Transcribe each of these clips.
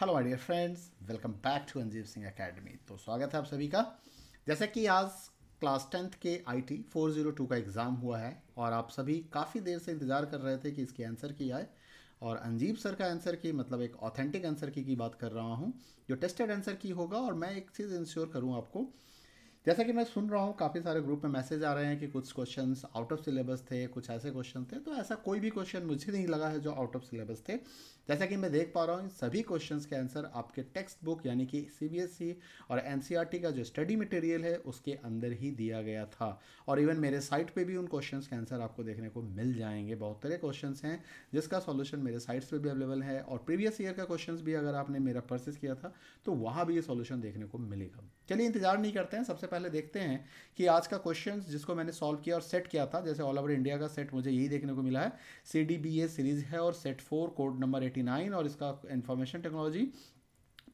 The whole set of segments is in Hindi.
Hello my dear friends welcome back to Anjeev Singh academy तो स्वागत है आप सभी का जैसा कि आज क्लास टेंथ के आईटी 402 का एग्ज़ाम हुआ है और आप सभी काफ़ी देर से इंतज़ार कर रहे थे कि इसकी आंसर की आए और अंजीब सर का आंसर की मतलब एक ऑथेंटिक आंसर की की बात कर रहा हूँ जो टेस्टेड आंसर की होगा और मैं एक चीज़ इंश्योर करूँ आपको जैसा कि मैं सुन रहा हूँ काफ़ी सारे ग्रुप में मैसेज आ रहे हैं कि कुछ क्वेश्चन आउट ऑफ सिलेबस थे कुछ ऐसे क्वेश्चन थे तो ऐसा कोई भी क्वेश्चन मुझे नहीं लगा है जो आउट ऑफ सिलेबस थे जैसा कि मैं देख पा रहा हूँ सभी क्वेश्चंस के आंसर आपके टेक्स्ट बुक यानी कि सीबीएसई e और एनसीईआरटी e का जो स्टडी मटेरियल है उसके अंदर ही दिया गया था और इवन मेरे साइट पे भी उन क्वेश्चंस के आंसर आपको देखने को मिल जाएंगे बहुत तरह क्वेश्चन हैं जिसका सॉल्यूशन मेरे साइट्स पर भी अवेलेबल है और प्रीवियस ईयर का क्वेश्चन भी अगर आपने मेरा परचेस किया था तो वहाँ भी ये सॉल्यूशन देखने को मिलेगा चलिए इंतजार नहीं करते हैं सबसे पहले देखते हैं कि आज का क्वेश्चन जिसको मैंने सॉल्व किया और सेट किया था जैसे ऑल ओवर इंडिया का सेट मुझे यही देखने को मिला है सी सीरीज है और set four code number eighty 1989 और इसका इंफॉर्मेशन टेक्नोलॉजी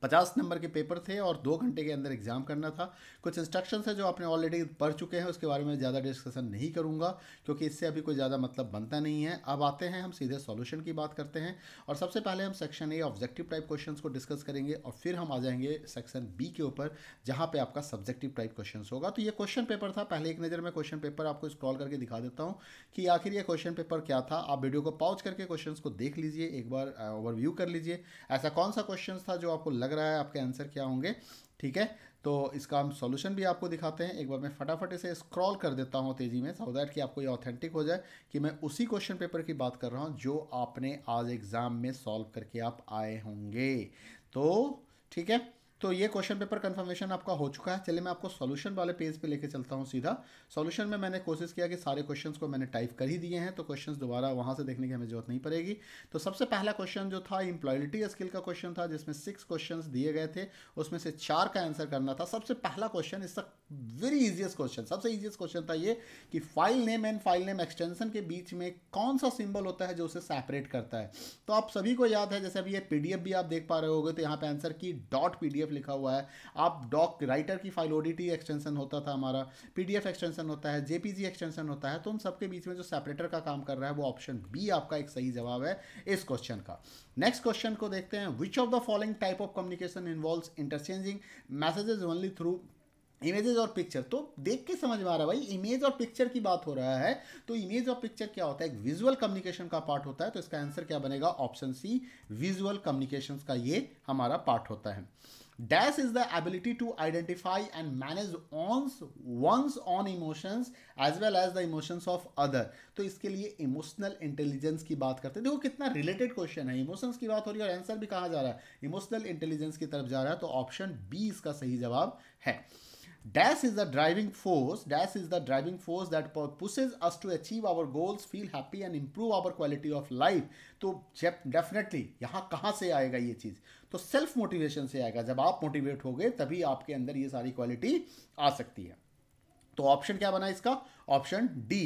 पचास नंबर के पेपर थे और दो घंटे के अंदर एग्ज़ाम करना था कुछ इंस्ट्रक्शंस है जो आपने ऑलरेडी पढ़ चुके हैं उसके बारे में ज़्यादा डिस्कशन नहीं करूँगा क्योंकि इससे अभी कोई ज़्यादा मतलब बनता नहीं है अब आते हैं हम सीधे सॉल्यूशन की बात करते हैं और सबसे पहले हम section A objective type question को डिस्कस करेंगे और फिर हम आ जाएंगे सेक्शन बी के ऊपर जहाँ पर आपका सब्जेक्टिव टाइप क्वेश्चन होगा तो ये क्वेश्चन पेपर था पहले एक नज़र में क्वेश्चन पेपर आपको स्क्रॉल करके दिखा देता हूँ कि आखिर ये क्वेश्चन पेपर क्या था आप वीडियो को पॉज करके क्वेश्चन को देख लीजिए एक बार ओवरव्यू uh, कर लीजिए ऐसा कौन सा क्वेश्चन था जो आपको लगा रहा है आपके आंसर क्या होंगे ठीक है तो इसका हम सॉल्यूशन भी आपको दिखाते हैं एक बार मैं फटाफट इसे स्क्रॉल कर देता हूं तेज़ी में सो दैट कि आपको ये ऑथेंटिक हो जाए कि मैं उसी क्वेश्चन पेपर की बात कर रहा हूं जो आपने आज एग्ज़ाम में सॉल्व करके आप आए होंगे तो ठीक है तो ये क्वेश्चन पेपर कंफर्मेशन आपका हो चुका है चलिए मैं आपको सॉल्यूशन वाले पेज पे लेके चलता हूँ सीधा सॉल्यूशन में मैंने कोशिश किया कि सारे क्वेश्चंस को मैंने टाइप कर ही दिए हैं तो क्वेश्चंस दोबारा वहाँ से देखने की हमें जरूरत नहीं पड़ेगी तो सबसे पहला क्वेश्चन जो था इम्प्लॉयलिटी स्किल का क्वेश्चन था जिसमें सिक्स क्वेश्चन दिए गए थे उसमें से चार का आंसर करना था सबसे पहला क्वेश्चन इसका वेरी ईजिएस्ट क्वेश्चन सबसे ईजिएस्ट क्वेश्चन था ये कि file name and file name extension के बीच में कौन सा सिंबल होता है जो उसे सेपरेट करता है तो आप सभी को याद है जैसे अभी ये पीडीएफ भी आप देख पा रहे हो तो यहाँ पर आंसर की डॉट पीडीएफ पीडीएफ लिखा हुआ है आप डॉक राइटर की फाइल ओडीटी एक्सटेंशन होता था हमारा पीडीएफ एक्सटेंशन होता है जेपीजी एक्सटेंशन होता है तो उन सबके बीच में जो सेपरेटर का काम कर रहा है वो ऑप्शन बी आपका एक सही जवाब है इस क्वेश्चन का नेक्स्ट क्वेश्चन को देखते हैं which of the following type of communication involve interchanging messages only through images और पिक्चर तो देख के समझ में आ रहा है भाई इमेज और पिक्चर की बात हो रहा है तो इमेज और पिक्चर क्या होता है एक विजुअल कम्युनिकेशन का पार्ट होता है तो इसका आंसर क्या बनेगा ऑप्शन सी विजुअल कम्युनिकेशन का ये हमारा पार्ट होता है dash is the ability to identify and manage own ones on emotions as well as the emotions of other तो इसके लिए इमोशनल इंटेलिजेंस की बात करते हैं देखो कितना रिलेटेड क्वेश्चन है इमोशंस की बात हो रही है और आंसर भी कहा जा रहा है इमोशनल इंटेलिजेंस की तरफ जा रहा है तो ऑप्शन बी इसका सही जवाब है dash is the driving force dash is the driving force that pushes us to achieve our goals feel happy and improve our quality of life तो डेफिनेटली यहां कहां से आएगा ये चीज तो सेल्फ मोटिवेशन से आएगा जब आप मोटिवेट हो गए तभी आपके अंदर ये सारी क्वालिटी आ सकती है तो ऑप्शन क्या बना इसका ऑप्शन डी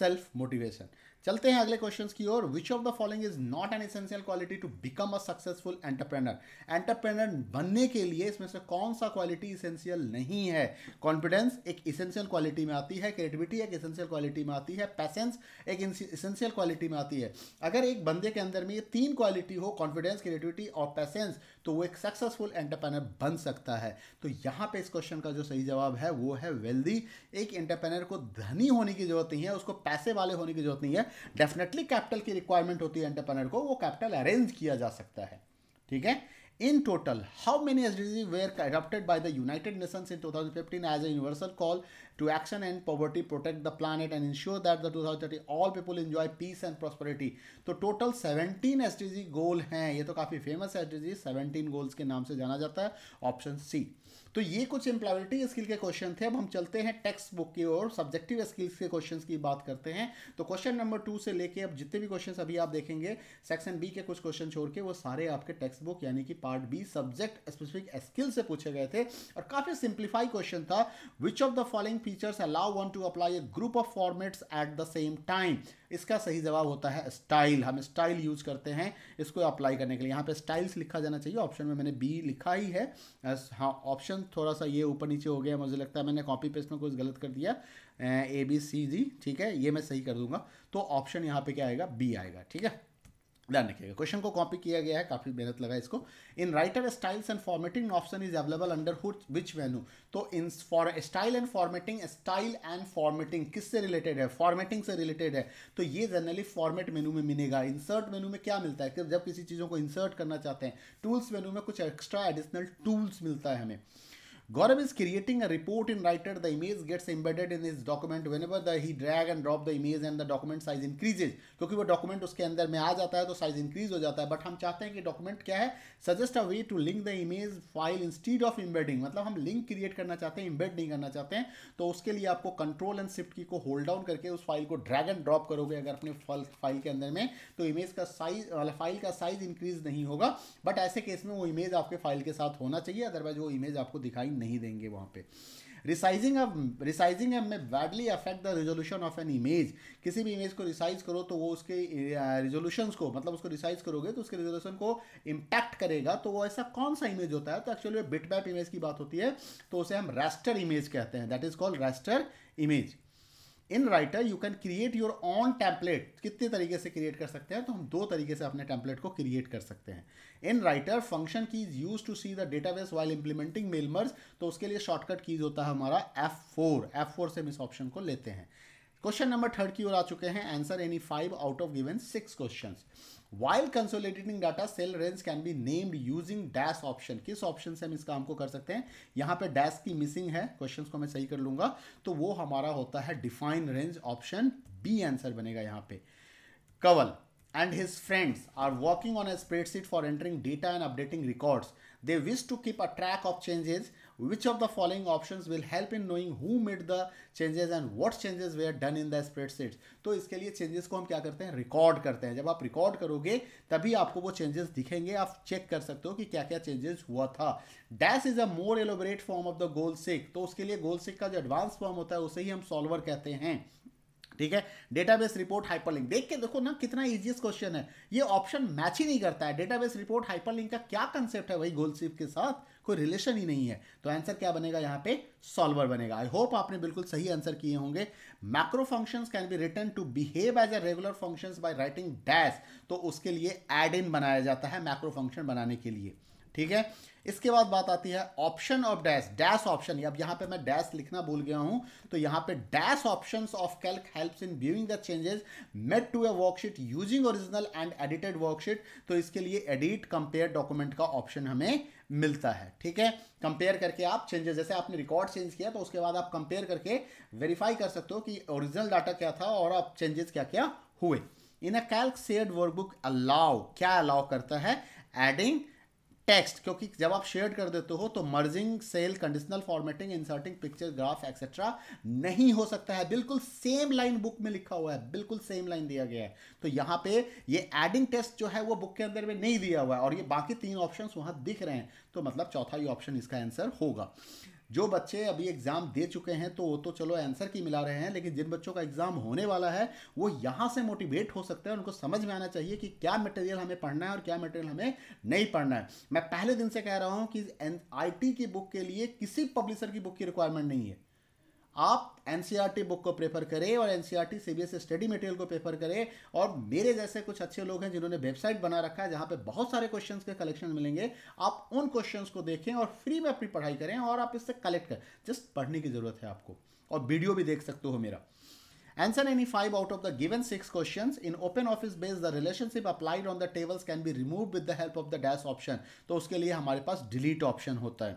सेल्फ मोटिवेशन चलते हैं अगले क्वेश्चन की ओर which of the following is not an essential quality to become a successful entrepreneur entrepreneur बनने के लिए इसमें से कौन सा क्वालिटी इसेंशियल नहीं है कॉन्फिडेंस एक इसेंशियल क्वालिटी में आती है क्रिएटिविटी एक इसेंशियल क्वालिटी में आती है पैसेंस एक इसेंशियल क्वालिटी में आती है अगर एक बंदे के अंदर में ये तीन क्वालिटी हो कॉन्फिडेंस क्रिएटिविटी और पैसेंस तो वो एक सक्सेसफुल एंटरप्रेनर बन सकता है तो यहाँ पे इस क्वेश्चन का जो सही जवाब है वो है वेल्दी एक एंटरप्रेनर को धनी होने की जरूरत नहीं है उसको पैसे वाले होने की जरूरत नहीं है डेफिनेटली कैपिटल की रिक्वायरमेंट होती है एंटरप्रेनर को वो कैपिटल अरेंज किया जा सकता है ठीक है In total, how many SDGs were adopted by the United Nations in 2015 as a universal call to action and poverty, protect the planet and ensure that the 2030 all people enjoy peace and prosperity? तो टोटल 17 SDG गोल हैं ये तो काफ़ी फेमस SDG 17 गोल्स के नाम से जाना जाता है ऑप्शन सी तो ये कुछ एम्प्लॉयबिलिटी स्किल के क्वेश्चन थे अब हम चलते हैं टेक्स्ट बुक की ओर सब्जेक्टिव स्किल्स के क्वेश्चन की बात करते हैं तो क्वेश्चन नंबर टू से लेके अब जितने भी क्वेश्चन अभी आप देखेंगे सेक्शन बी के कुछ क्वेश्चन छोड़ के वो सारे आपके टेक्स्ट बुक यानी कि part B subject specific skill से पूछे गए थे और काफ़ी सिंप्लीफाई क्वेश्चन था which of the following features allow one to apply a group of formats at the same time इसका सही जवाब होता है स्टाइल हम स्टाइल यूज करते हैं इसको अप्लाई करने के लिए यहाँ पे स्टाइल्स लिखा जाना चाहिए ऑप्शन में मैंने बी लिखा ही है हाँ ऑप्शन सेक्शन थोड़ा सा ये ऊपर नीचे हो गया मुझे लगता है मैंने कॉपी पेस्ट में कुछ गलत कर दिया ए बी सी डी ठीक है ये मैं सही कर दूंगा तो ऑप्शन यहाँ पे क्या आएगा बी आएगा ठीक है ध्यान रखिएगा क्वेश्चन को कॉपी किया गया है काफी मेहनत लगा इसको in Writer styles and formatting option is available under which venue तो in for style and formatting style and formatting किससे रिलेटेड है फॉर्मेटिंग से रिलेटेड है तो ये जनरली फॉर्मेट मेनू में मिलेगा इंसर्ट मेनू में क्या मिलता है कि जब किसी चीज़ों को इंसर्ट करना चाहते हैं टूल्स मेनू में कुछ एक्स्ट्रा एडिशनल टूल्स मिलता है हमें Gaurav is creating a report in Writer. The image gets embedded in his document whenever the he drag and drop the image and the document size increases. क्योंकि वो document उसके अंदर में आ जाता है तो size increase हो जाता है But हम चाहते हैं कि document क्या है suggest a way to link the image file instead of embedding मतलब हम link create करना चाहते हैं embed नहीं करना चाहते हैं तो उसके लिए आपको कंट्रोल एंड शिफ्ट की को होल्ड डाउन करके उस फाइल को ड्रैग एंड ड्रॉप करोगे अगर अपने फाइल के अंदर में तो इमेज का साइज फाइल का साइज इंक्रीज नहीं होगा बट ऐसे केस में वो इमेज आपके फाइल के साथ होना चाहिए अदरवाइज वो इमेज आपको दिखाई नहीं देंगे वहाँ पे रिसाइजिंग अब रिसाइजिंग अब में badly affect the resolution of an image किसी भी इमेज को रिसाइज करो तो वो उसके रेजोल्यूशन को मतलब उसको रिसाइज करोगे तो उसके रिजोल्यूशन को इम्पैक्ट करेगा तो वो ऐसा कौन सा इमेज होता है तो एक्चुअली बिटमैप इमेज की बात होती है तो उसे हम रेस्टर इमेज कहते हैं that is called raster image in Writer you can create your own template कितने तरीके से क्रिएट कर सकते हैं तो हम दो तरीके से अपने टैंपलेट को क्रिएट कर सकते हैं in Writer function key is use to see the database while implementing mail merge तो उसके लिए शॉर्टकट कीज होता है हमारा एफ फोर एफ फोर से हम इस ऑप्शन को लेते हैं क्वेश्चन नंबर थर्ड की ओर आ चुके हैं answer any five out of given six question While consolidating data, cell range can be named using dash option. किस ऑप्शन से हम इसका हमको कर सकते हैं यहाँ पे dash की मिसिंग है क्वेश्चंस को मैं सही कर लूंगा तो वो हमारा होता है define range option B answer बनेगा यहाँ पे कवल and his friends are working on a spreadsheet for entering data and updating records. They wish to keep a track of changes Which of the following options will help in knowing who made the changes and what changes were done in the spreadsheets? तो इसके लिए changes को हम क्या करते हैं रिकॉर्ड करते हैं जब आप रिकॉर्ड करोगे तभी आपको वो changes दिखेंगे आप चेक कर सकते हो कि क्या क्या changes हुआ था dash is a more elaborate form of the goal sick तो उसके लिए गोल सिक का जो एडवांस फॉर्म होता है उसे ही हम सॉल्वर कहते हैं ठीक है डेटाबेस रिपोर्ट हाइपरलिंक देख के देखो ना कितना इजीएस्ट क्वेश्चन है ये ऑप्शन मैच ही नहीं करता है डेटाबेस रिपोर्ट हाइपरलिंक का क्या कंसेप्ट है वही गोल के साथ कोई रिलेशन ही नहीं है तो आंसर क्या बनेगा यहाँ पे सॉल्वर बनेगा आई होप आपने बिल्कुल सही आंसर किए होंगे macro functions can be return to behave as a regular functions by writing dash तो उसके लिए एड इन बनाया जाता है मैक्रो फंक्शन बनाने के लिए ठीक है इसके बाद बात आती है option of dash dash option अब यहाँ पे मैं डैश लिखना भूल गया हूँ तो यहाँ पे dash option of Calc helps in viewing the changes made to a worksheet using original and edited worksheet तो इसके लिए एडिट कंपेयर डॉक्यूमेंट का ऑप्शन हमें मिलता है ठीक है कंपेयर करके आप चेंजेस जैसे आपने रिकॉर्ड चेंज किया तो उसके बाद आप कंपेयर करके वेरीफाई कर सकते हो कि ओरिजिनल डाटा क्या था और आप चेंजेस क्या क्या हुए in a Calc shared workbook allow क्या अलाउ करता है एडिंग टेक्स्ट क्योंकि जब आप शेयर कर देते हो तो merging cell conditional formatting inserting picture graph etcetera नहीं हो सकता है बिल्कुल सेम लाइन बुक में लिखा हुआ है बिल्कुल सेम लाइन दिया गया है तो यहां पे ये एडिंग टेस्ट जो है वो बुक के अंदर में नहीं दिया हुआ है और ये बाकी तीन ऑप्शन वहां दिख रहे हैं तो मतलब चौथा ही ऑप्शन इसका आंसर होगा जो बच्चे अभी एग्ज़ाम दे चुके हैं तो वो तो चलो आंसर की मिला रहे हैं लेकिन जिन बच्चों का एग्ज़ाम होने वाला है वो यहाँ से मोटिवेट हो सकते हैं उनको समझ में आना चाहिए कि क्या मटेरियल हमें पढ़ना है और क्या मटेरियल हमें नहीं पढ़ना है मैं पहले दिन से कह रहा हूँ कि आई की बुक के लिए किसी पब्लिशर की बुक की रिक्वायरमेंट नहीं है आप एनसीईआरटी बुक e को प्रेफर करें और एनसीईआरटी सी स्टडी मटेरियल को प्रेफर करें और मेरे जैसे कुछ अच्छे लोग हैं जिन्होंने वेबसाइट बना रखा है जहां पे बहुत सारे क्वेश्चंस के कलेक्शन मिलेंगे आप उन क्वेश्चंस को देखें और फ्री में अपनी पढ़ाई करें और आप इससे कलेक्ट करें जस्ट पढ़ने की ज़रूरत है आपको और वीडियो भी देख सकते हो मेरा Answer any five out of the given six questions. In open office Base the relationship applied on the tables can be removed with the help of the dash option. तो उसके लिए हमारे पास delete option होता है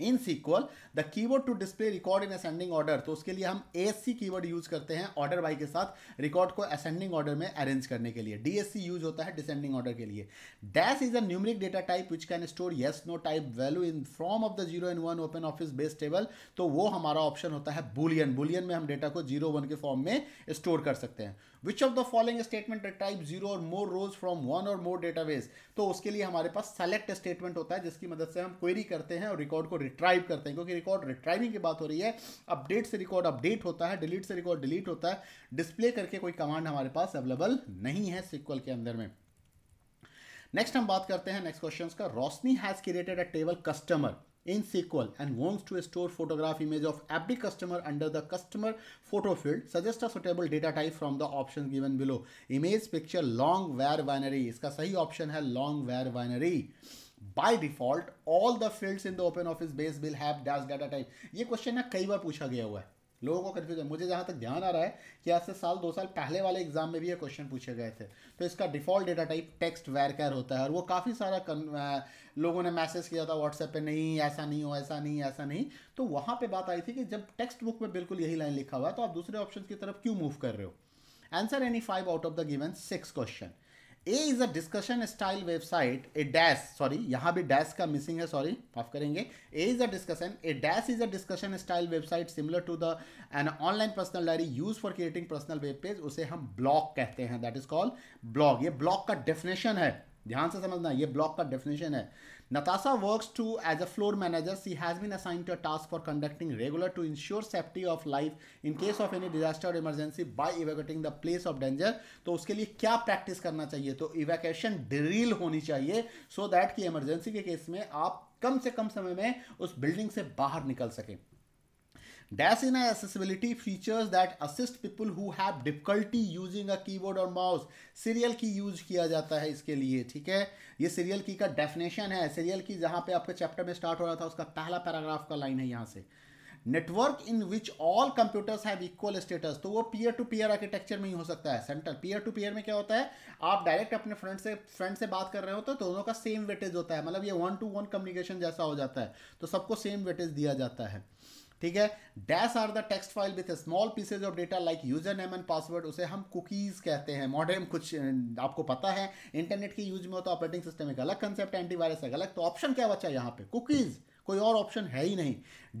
in SQL the keyword to display record in ascending order तो उसके लिए हम A S ASC keyword use करते हैं ऑर्डर बाई के साथ रिकॉर्ड को असेंडिंग ऑर्डर में अरेंज करने के लिए डी एस सी यूज होता है डिसेंडिंग ऑर्डर के लिए dash is a numeric data type which can store yes no type value in form of the zero in one Open office Base table तो वो हमारा ऑप्शन होता है बुलियन बुलियन में हम डेटा को जीरो वन के फॉर्म में स्टोर कर सकते हैं which of the following statement type zero और मोर रोज फ्रॉम वन और मोर डेटाबेस तो उसके लिए हमारे पास सेलेक्ट स्टेटमेंट होता है जिसकी मदद से हम क्वेरी करते हैं और रिकॉर्ड को रिट्राइव करते हैं क्योंकि रिकॉर्ड रिट्राइविंग की बात हो रही है अपडेट से रिकॉर्ड अपडेट होता है डिलीट से रिकॉर्ड डिलीट होता है डिस्प्ले करके कोई कमांड हमारे पास अवेलेबल नहीं है सिक्वल के अंदर में नेक्स्ट हम बात करते हैं नेक्स्ट क्वेश्चन का Roshni has created a table customer in SQL and wants to store photograph image of every customer under the customer photo field, suggest a suitable data type from the options given below. Image picture long var binary. इसका सही option है long var binary. By default, all the fields in the open office base will have dash data type. ये question ना कई बार पूछा गया हुआ है लोगों को कन्फ्यूजन मुझे जहाँ तक ध्यान आ रहा है कि आज से साल दो साल पहले वाले एग्जाम में भी ये क्वेश्चन पूछे गए थे तो इसका default data type text char होता है और वो काफ़ी सारा कन, आ, लोगों ने मैसेज किया था व्हाट्सएप पे नहीं ऐसा नहीं हो ऐसा नहीं ऐसा नहीं तो वहाँ पर बात आई थी कि जब टेक्स्ट बुक में बिल्कुल यही लाइन लिखा हुआ है तो आप दूसरे ऑप्शन की तरफ क्यों मूव कर रहे हो answer any five out of the given six question A is a discussion style website A dash sorry यहां भी डैश का मिसिंग है सॉरी माफ करेंगे A is a discussion A dash is a discussion style website similar to the an online personal diary use for creating personal web page उसे हम ब्लॉग कहते हैं दैट इज कॉल्ड ब्लॉग ये ब्लॉग का डेफिनेशन है ध्यान से समझना ये ब्लॉग का डेफिनेशन है Natasha works too as a floor manager. She has been assigned to a task for conducting regular to ensure safety of life in case of any disaster or emergency by evacuating the place of danger. तो उसके लिए क्या practice करना चाहिए तो evacuation drill होनी चाहिए so that कि emergency के case में आप कम से कम समय में उस building से बाहर निकल सकें Dash-in accessibility features that assist people who have difficulty using a keyboard or mouse. Serial की यूज किया जाता है इसके लिए ठीक है ये सीरियल की का डेफिनेशन है सीरियल की जहां पे आपके चैप्टर में स्टार्ट हो रहा था उसका पहला पैराग्राफ का लाइन है यहाँ से network in which all computers have equal status तो वो पीयर टू पीयर आर्किटेक्चर में ही हो सकता है सेंटर पीयर टू पीयर में क्या होता है आप डायरेक्ट अपने फ्रेंड से फ्रेंड से बात कर रहे हो तो दोनों का सेम वेटेज होता है मतलब ये वन टू वन कम्युनिकेशन जैसा हो जाता है तो सबको सेम वेटेज दिया जाता है ठीक है dash are the text file with small pieces of data like user name and password उसे हम कुकीज़ कहते हैं मॉडर्न कुछ आपको पता है इंटरनेट के यूज में होता है ऑपरेटिंग सिस्टम एक अलग कंसेप्ट एंटीवायरस एक अलग तो ऑप्शन क्या बचा यहाँ पे कुकीज़ कोई और ऑप्शन है ही नहीं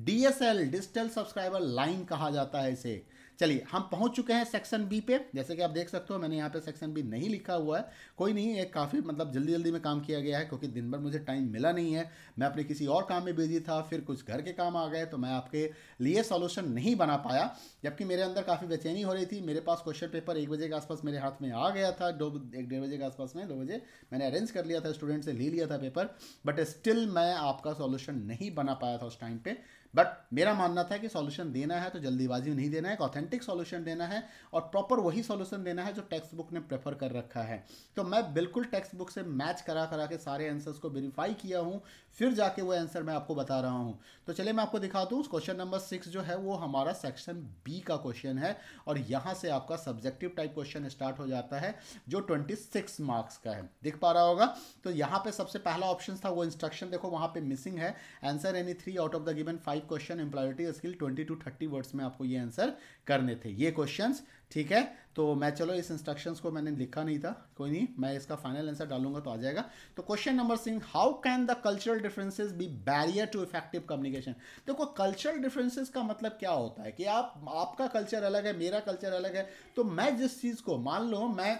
डीएसएल डिजिटल सब्सक्राइबर लाइन कहा जाता है इसे चलिए हम पहुंच चुके हैं सेक्शन बी पे जैसे कि आप देख सकते हो मैंने यहाँ पे सेक्शन बी नहीं लिखा हुआ है कोई नहीं एक काफ़ी मतलब जल्दी जल्दी में काम किया गया है क्योंकि दिन भर मुझे टाइम मिला नहीं है मैं अपने किसी और काम में बिजी था फिर कुछ घर के काम आ गए तो मैं आपके लिए सॉल्यूशन नहीं बना पाया जबकि मेरे अंदर काफ़ी बेचैनी हो रही थी मेरे पास क्वेश्चन पेपर एक बजे के आसपास मेरे हाथ में आ गया था दो एक डेढ़ बजे के आसपास में दो बजे मैंने अरेंज कर लिया था स्टूडेंट से ले लिया था पेपर बट स्टिल मैं आपका सॉल्यूशन नहीं बना पाया था उस टाइम पर बट मेरा मानना था कि सॉल्यूशन देना है तो जल्दीबाजी में नहीं देना है एक ऑथेंटिक सॉल्यूशन देना है और प्रॉपर वही सॉल्यूशन देना है जो टेक्स्ट बुक ने प्रेफर कर रखा है तो मैं बिल्कुल टेक्स्ट बुक से मैच करा करा के सारे आंसर्स को वेरीफाई किया हूँ फिर जाके वो आंसर मैं आपको बता रहा हूँ तो चलिए मैं आपको दिखाता हूँ क्वेश्चन नंबर सिक्स जो है वो हमारा सेक्शन बी का क्वेश्चन है और यहाँ से आपका सब्जेक्टिव टाइप क्वेश्चन स्टार्ट हो जाता है जो ट्वेंटी सिक्स मार्क्स का है दिख पा रहा होगा तो यहाँ पे सबसे पहला ऑप्शन था वो इंस्ट्रक्शन देखो वहाँ पे मिसिंग है answer any three out of the given five question employability skill twenty two thirty words में आपको ये आंसर कर करने थे ये क्वेश्चन ठीक है तो मैं चलो इस इंस्ट्रक्शन को मैंने लिखा नहीं था कोई नहीं मैं इसका फाइनल आंसर डालूंगा तो आ जाएगा तो क्वेश्चन नंबर सिंह how can the cultural differences be barrier to effective communication देखो कल्चरल डिफरेंसेस का मतलब क्या होता है कि आप आपका कल्चर अलग है मेरा कल्चर अलग है तो मैं जिस चीज़ को मान लो मैं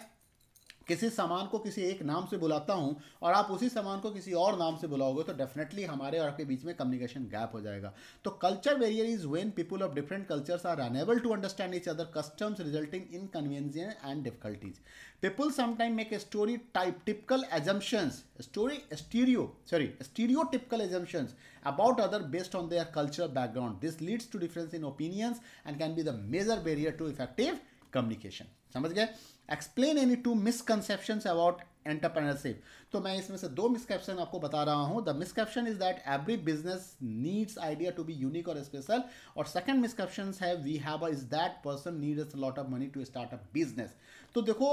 किसी सामान को किसी एक नाम से बुलाता हूँ और आप उसी सामान को किसी और नाम से बुलाओगे तो डेफिनेटली हमारे और आपके बीच में कम्युनिकेशन गैप हो जाएगा तो culture barrier is when people of different cultures are unable to understand each other customs resulting in confusion and difficulties people sometime make a story type typical assumptions story stereo sorry stereotypical assumptions about other based on their cultural background this leads to difference in opinions and can be the major barrier to effective communication समझ गए explain any two misconception about entrepreneurship तो मैं इसमें से दो मिसकैप्शन आपको बता रहा हूं the misconception is that every business needs idea to be unique और स्पेशल और सेकेंड मिसकैप्शन है we have is that person need is lot of money to start up business तो देखो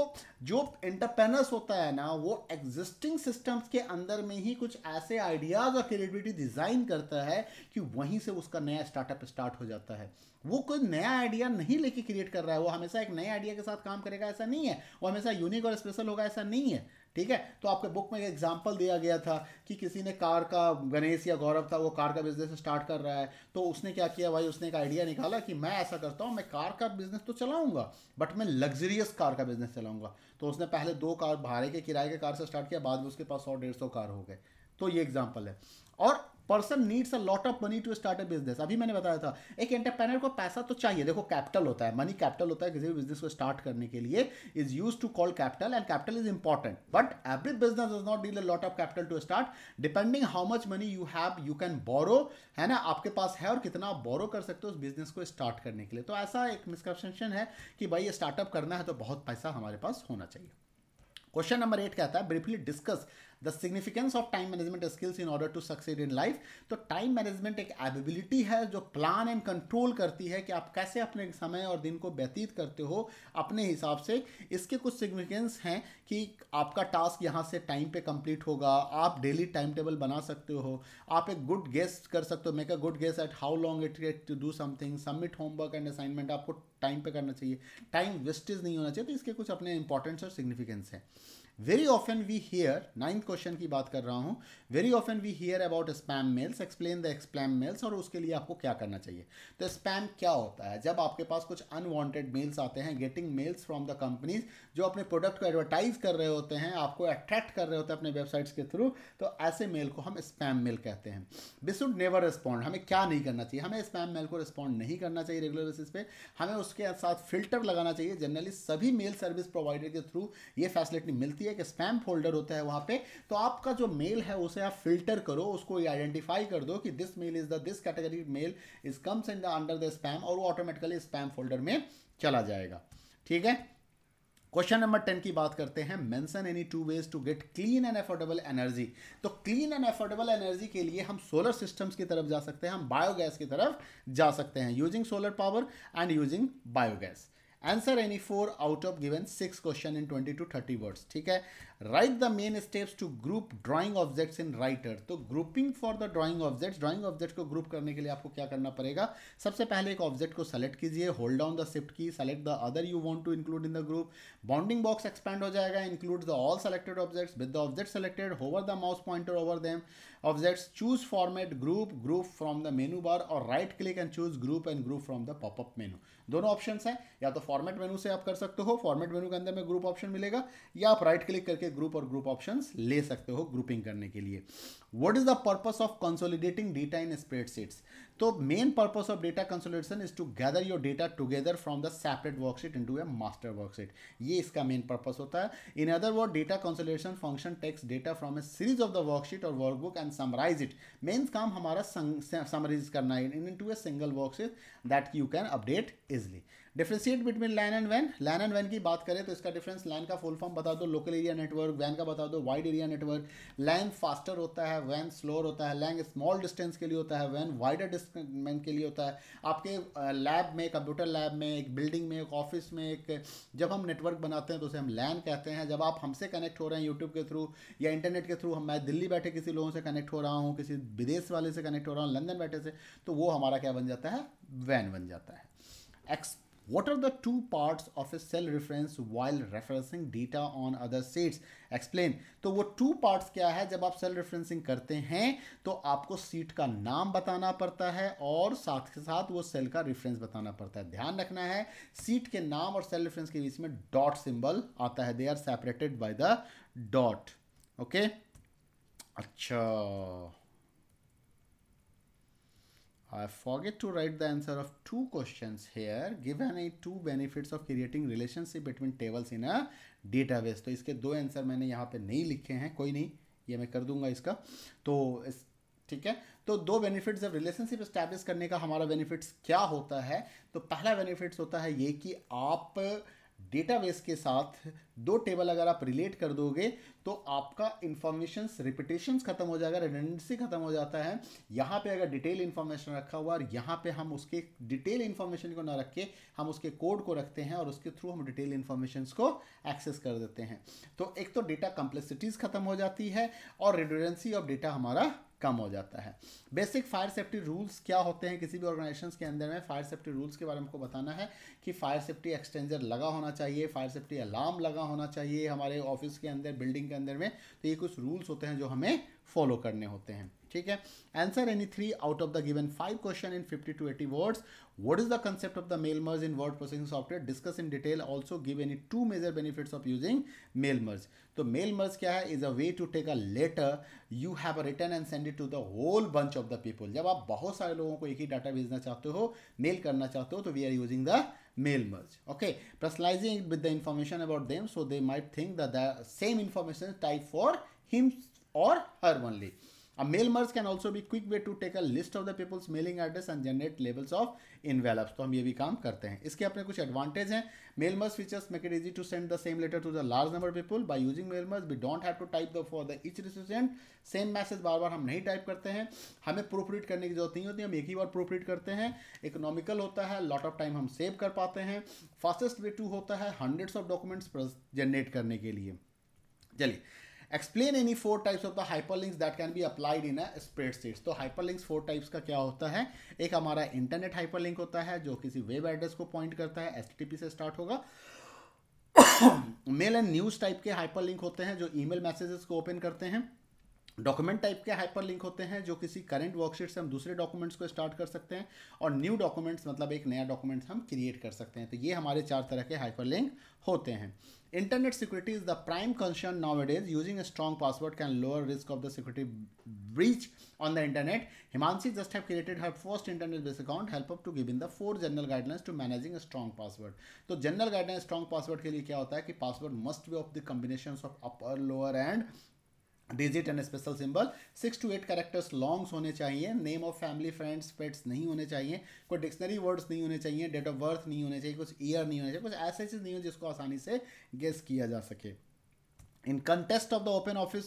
जो एंटरप्रेनर्स होता है ना वो एग्जिस्टिंग सिस्टम्स के अंदर में ही कुछ ऐसे आइडियाज़ और क्रिएटिविटी डिज़ाइन करता है कि वहीं से उसका नया स्टार्टअप स्टार्ट हो जाता है वो कोई नया आइडिया नहीं लेके क्रिएट कर रहा है वो हमेशा एक नए आइडिया के साथ काम करेगा ऐसा नहीं है वो हमेशा यूनिक और स्पेशल होगा ऐसा नहीं है ठीक है तो आपके बुक में एक एग्जाम्पल दिया गया था कि किसी ने कार का गणेश या गौरव था वो कार का बिजनेस स्टार्ट कर रहा है तो उसने क्या किया भाई उसने एक आइडिया निकाला कि मैं ऐसा करता हूँ मैं कार का बिजनेस तो चलाऊंगा बट मैं लग्जरियस कार का बिजनेस चलाऊंगा तो उसने पहले दो कार भाड़े के किराए के कार से स्टार्ट किया बाद में उसके पास सौ डेढ़ सौ कार हो गए तो ये एग्जाम्पल है और person needs a lot of money to start a business अभी मैंने बताया था एक एंटरप्रेनर को पैसा तो चाहिए देखो कैपिटल होता है मनी कैपिटल होता है किसी भी बिजनेस को स्टार्ट करने के लिए is use to call capital and capital is important but every business does not deal a lot of capital to start depending how much money you have you can borrow है ना आपके पास है और कितना आप बोरो कर सकते हो उस बिजनेस को स्टार्ट करने के लिए तो ऐसा एक मिसकंसेप्शन है कि भाई ये स्टार्टअप करना है तो बहुत पैसा हमारे पास होना चाहिए क्वेश्चन नंबर एट कहता है briefly discuss the significance of time management skills in order to succeed in life तो टाइम मैनेजमेंट एक एबिलिटी है जो प्लान एंड कंट्रोल करती है कि आप कैसे अपने समय और दिन को व्यतीत करते हो अपने हिसाब से इसके कुछ सिग्निफिकेंस हैं कि आपका टास्क यहाँ से टाइम पे कंप्लीट होगा आप डेली टाइम टेबल बना सकते हो आप एक गुड गेस्ट कर सकते हो make a good guess at how long it take to do something submit homework and assignment आपको टाइम पे करना चाहिए टाइम वेस्टेज नहीं होना चाहिए तो इसके कुछ अपने इंपॉर्टेंस और सिग्निफिकेंस हैं very often we hear ninth question की बात कर रहा हूँ very often we hear about spam mails explain the spam mails और उसके लिए आपको क्या करना चाहिए तो स्पैम क्या होता है जब आपके पास कुछ अनवॉन्टेड मेल्स आते हैं getting mails from the companies जो अपने प्रोडक्ट को एडवर्टाइज कर रहे होते हैं आपको अट्रैक्ट कर रहे होते हैं अपने वेबसाइट्स के थ्रू तो ऐसे मेल को हम स्पैम मेल कहते हैं दिस वुड नेवर रिस्पॉन्ड हमें क्या नहीं करना चाहिए हमें स्पैम मेल को रिस्पॉन्ड नहीं करना चाहिए रेगुलर बेसिस पे हमें उसके साथ फिल्टर लगाना चाहिए जनरली सभी मेल सर्विस प्रोवाइडर के थ्रू ये फैसिलिटी मिलती होती है एक स्पैम फोल्डर होता है वहाँ पे तो आपका जो मेल है उसे आप फिल्टर करो उसको आइडेंटिफाई कर दो कि this mail is the this category mail is comes in the under the spam और वो ऑटोमेटिकली स्पैम फोल्डर में चला जाएगा ठीक है क्वेश्चन नंबर टेन की बात करते हैं mention any two ways to get clean and affordable energy तो क्लीन एंड एफोर्डेबल एनर्जी के लिए हम सोलर सिस्टम्स की तरफ जा सकते हैं हम बायोगैस की तरफ जा सकते हैं using solar power and using biogas answer any four out of given six question in twenty two thirty words ठीक है write the main steps to group drawing objects in writer तो grouping for the drawing objects drawing object को ग्रुप करने के लिए आपको क्या करना पड़ेगा सबसे पहले एक ऑब्जेक्ट को सेलेक्ट कीजिए hold down the shift key select the other you want to include in the group bounding box expand हो जाएगा include the all selected objects with the object selected hover the mouse pointer over them objects choose format group group from the menu bar और right click and choose group and group from the popup menu दोनों ऑप्शन है या तो फॉर्मेट मेनू से आप कर सकते हो फॉर्मेट मेनू के अंदर में ग्रुप ऑप्शन मिलेगा या आप राइट क्लिक करके के ग्रुप और ग्रुप ऑप्शन ले सकते हो ग्रुपिंग करने के लिए what is the purpose of consolidating data in spreadsheets तो main purpose of data consolidation is to gather your data together from the separate worksheet into a master worksheet ये इसका मेन पर्पज होता है in other word data consolidation function takes data from a series of the worksheet और workbook and summarise it main काम हमारा समराइज करना है into a single worksheet that you can update easily differentiate between LAN and when LAN and when की बात करें तो इसका डिफरेंस लैन का फुल फॉर्म बता दो लोकल एरिया नेटवर्क वैन का बता दो wide area network LAN faster होता है वैन स्लोर होता है लैन स्मॉल डिस्टेंस के लिए होता है वैन वाइडर डिस्टेंस के लिए होता है आपके लैब में कंप्यूटर लैब में एक बिल्डिंग में एक ऑफिस में एक जब हम नेटवर्क बनाते हैं तो उसे हम लैन कहते हैं जब आप हमसे कनेक्ट हो रहे हैं यूट्यूब के थ्रू या इंटरनेट के थ्रू हम मैं दिल्ली बैठे किसी लोगों से कनेक्ट हो रहा हूँ किसी विदेश वाले से कनेक्ट हो रहा हूँ लंदन बैठे से तो वो हमारा क्या बन जाता है वैन बन जाता है x What are the two parts of a cell reference while referencing data on other sets? Explain. तो वो two parts क्या है जब आप cell referencing करते हैं तो आपको seat का नाम बताना पड़ता है और साथ के साथ वो cell का reference बताना पड़ता है ध्यान रखना है seat के नाम और cell reference के बीच में dot symbol आता है they are separated by the dot okay अच्छा I forget to write the answer of two questions here. Given a two benefits of creating relationship between tables in a database. तो इसके दो आंसर मैंने यहाँ पे नहीं लिखे हैं कोई नहीं ये मैं कर दूंगा इसका तो इस ठीक है तो दो बेनिफिट्स जब रिलेशनशिप स्टैब्लिश करने का हमारा बेनिफिट्स क्या होता है तो पहला बेनिफिट्स होता है ये कि आप डेटाबेस के साथ दो टेबल अगर आप रिलेट कर दोगे तो आपका इंफॉर्मेशन रिपीटेशन ख़त्म हो जाएगा रेडेंडेंसी ख़त्म हो जाता है यहाँ पे अगर डिटेल इन्फॉर्मेशन रखा हुआ और यहाँ पे हम उसके डिटेल इन्फॉर्मेशन को ना रख के हम उसके कोड को रखते हैं और उसके थ्रू हम डिटेल इन्फॉर्मेशन को एक्सेस कर देते हैं तो एक तो डेटा कम्प्लेक्सिटीज़ ख़त्म हो जाती है और रिडोडेंसी ऑफ डेटा हमारा कम हो जाता है बेसिक फायर सेफ्टी रूल्स क्या होते हैं किसी भी ऑर्गेनाइजेशन के अंदर में फायर सेफ्टी रूल्स के बारे में बताना है कि फायर सेफ्टी एक्सटेंजर लगा होना चाहिए फायर सेफ्टी अलार्म लगा होना चाहिए हमारे ऑफिस के अंदर बिल्डिंग के अंदर में तो ये कुछ रूल्स होते हैं जो हमें फॉलो करने होते हैं ठीक है answer any three out of the given five question in fifty to eighty words what is the concept of the mail merge in word processing software discuss in detail also give any two major benefits of using mail merge तो मेल मर्ज क्या है is a way to take a letter you have a return and send it to the whole bunch of the people जब आप बहुत सारे लोगों को एक ही डाटा भेजना चाहते हो मेल करना चाहते हो तो we are using the mail merge okay personalising with the information about them so they might think the same information type for hims or her only. A mail merge can also be quick way to take a list of the people's mailing address and generate labels of envelopes. तो हम ये भी काम करते हैं इसके अपने कुछ एडवांटेज हैं mail merge features make it easy to send the same letter to the large number people by using mail merge we don't have to type the for the each recipient same message बार बार हम नहीं टाइप करते हैं हमें प्रूफ रीड करने की जरूरत नहीं होती हम एक ही बार प्रूफ रीड करते हैं इकोनॉमिकल होता है लॉट ऑफ टाइम हम सेव कर पाते हैं फास्टेस्ट वे टू होता है हंड्रेड्स ऑफ डॉक्यूमेंट्स जनरेट करने के लिए चलिए explain any four types of the hyperlinks that can be applied in a spreadsheets तो हाइपरलिंक्स फोर टाइप्स का क्या होता है एक हमारा इंटरनेट हाइपरलिंक होता है जो किसी वेब एड्रेस को पॉइंट करता है पी से स्टार्ट होगा मेल एंड न्यूज़ टाइप के हाइपरलिंक होते हैं जो ईमेल मैसेजेस को ओपन करते हैं डॉक्यूमेंट टाइप के हाइपरलिंक होते हैं जो किसी करंट वर्कशीट से हम दूसरे डॉक्यूमेंट्स को स्टार्ट कर सकते हैं और न्यू डॉक्यूमेंट्स मतलब एक नया डॉक्यूमेंट्स हम क्रिएट कर सकते हैं तो ये हमारे चार तरह के हाइपरलिंक होते हैं internet security is the prime concern now it is using a strong password can lower risk of the security breach on the internet Himanshi just have created her first internet base account help up to give in the four general guidelines to managing a strong password तो जनरल गाइडलाइंस स्ट्रॉन्ग पासवर्ड के लिए क्या होता है कि password must be of the combination of upper lower and digit and special symbol six to eight characters longs होने चाहिए name of family friends pets नहीं होने चाहिए कोई डिक्शनरी वर्ड्स नहीं होने चाहिए डेट ऑफ बर्थ नहीं होने चाहिए कुछ ईयर नहीं होने चाहिए कुछ ऐसे चीज़ नहीं हो जिसको आसानी से गेस किया जा सके in contest of the open office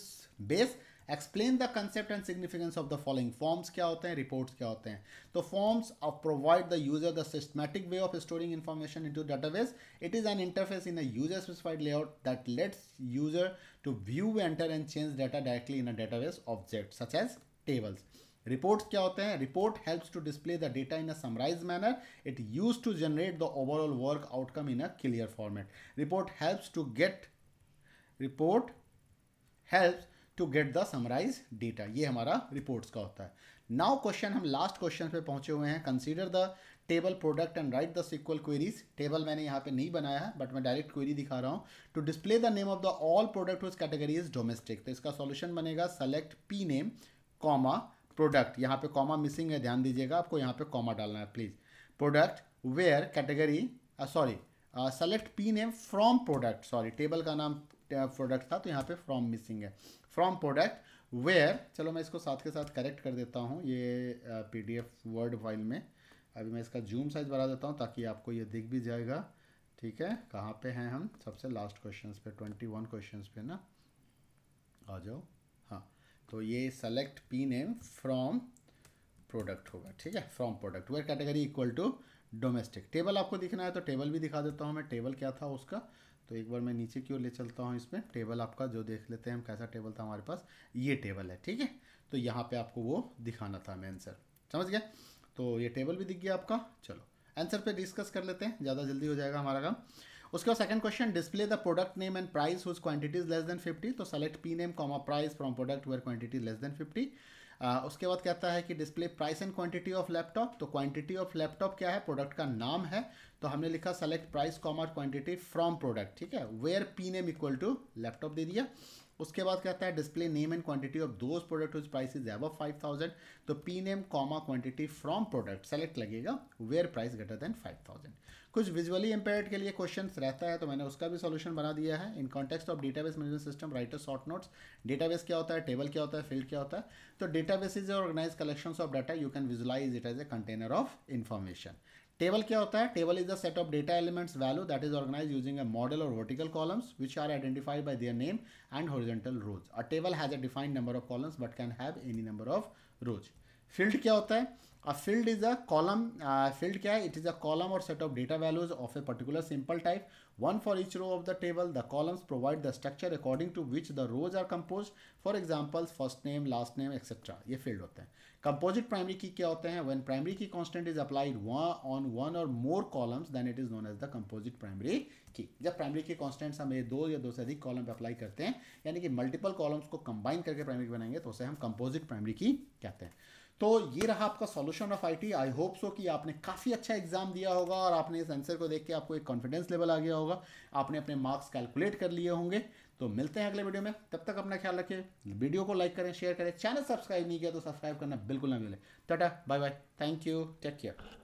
Base explain the concept and significance of the following forms क्या होते हैं रिपोर्ट्स क्या होते हैं तो forms of provide the user the systematic way of storing information into database it is an interface in a user specified layout that lets user to view enter and change data directly in a database object such as tables reports क्या होते हैं report helps to display the data in a summarise manner it use to generate the overall work outcome in a clear format report helps to get report helps to get the summarise data ये हमारा रिपोर्ट्स का होता है नाउ क्वेश्चन हम लास्ट क्वेश्चन पे पहुंचे हुए हैं consider the table product and write the SQL queries table मैंने यहाँ पे नहीं बनाया है बट मैं डायरेक्ट क्वेरी दिखा रहा हूँ to display the name of the all product with category is domestic तो इसका सॉल्यूशन बनेगा select P name comma product यहाँ पे कॉमा मिसिंग है ध्यान दीजिएगा आपको यहाँ पे कॉमा डालना है please product where category sorry select P name from product sorry table का नाम प्रोडक्ट uh, था तो यहाँ पे फ्रॉम मिसिंग है फ्रॉम प्रोडक्ट वेयर चलो मैं इसको साथ के साथ करेक्ट कर देता हूँ ये P D F Word file में अभी मैं इसका जूम साइज बढ़ा देता हूँ ताकि आपको ये दिख भी जाएगा ठीक है कहाँ पे हैं हम सबसे लास्ट क्वेश्चन पे ट्वेंटी वन क्वेश्चन पे ना आ जाओ हाँ तो ये select P name from product होगा ठीक है from product where category equal to domestic table आपको दिखना है तो टेबल भी दिखा देता हूँ मैं टेबल क्या था उसका तो एक बार मैं नीचे की ओर ले चलता हूँ इसमें टेबल आपका जो देख लेते हैं हम कैसा टेबल था हमारे पास ये टेबल है ठीक है तो यहाँ पे आपको वो दिखाना था हमें आंसर समझ गया तो ये टेबल भी दिख गया आपका चलो आंसर पे डिस्कस कर लेते हैं ज़्यादा जल्दी हो जाएगा हमारा काम उसके बाद second question display the product name and price whose quantity less than 50 तो select P name comma price from product where quantity less than उसके बाद कहता है कि display price and quantity of laptop तो क्वांटिटी ऑफ लैपटॉप क्या है प्रोडक्ट का नाम है तो हमने लिखा select price comma quantity from product ठीक है where P name equal to laptop दे दिया उसके बाद कहता है display name and quantity of those product whose price is ever five thousand तो P name comma quantity from product select लगेगा where price greater than five thousand कुछ विजुअली इम्पेयर्ड के लिए क्वेश्चन रहता है तो मैंने उसका भी सोल्यूशन बना दिया है in context of database management system writer short notes database क्या होता है टेबल क्या होता है फील्ड क्या होता है तो database is organise collection of data you can visualise it as a container of information table क्या होता है table is the set of data elements value that is organise using a model और vertical columns which are identified by their name and horizontal rows a table has a defined number of columns but can have any number of rows field क्या होता है a field is a column field क्या है इट इज अ कॉलम और set of data values of a particular simple type one for each row of the table the columns provide the structure according to which the rows are compose for example first name last name etcetera ये फील्ड होते हैं कंपोजिट प्राइमरी की क्या होते हैं when primary key constant is applied on one और more columns than it is known as the composite primary key जब प्राइमरी की कॉन्स्टेंट हम दो या दो से अधिक कॉलम पर अप्लाई करते हैं यानी कि मल्टीपल कॉलम्स को कंबाइन करके प्राइमरी बनाएंगे तो उसे हम कंपोजिट प्राइमरी की कहते हैं तो ये रहा आपका solution of IT I hope so कि आपने काफ़ी अच्छा एग्जाम दिया होगा और आपने इस आंसर को देख के आपको एक कॉन्फिडेंस लेवल आ गया होगा आपने अपने मार्क्स कैलकुलेट कर लिए होंगे तो मिलते हैं अगले वीडियो में तब तक अपना ख्याल रखें वीडियो को लाइक करें शेयर करें चैनल सब्सक्राइब नहीं किया तो सब्सक्राइब करना बिल्कुल ना मिले ta-ta bye bye thank you take care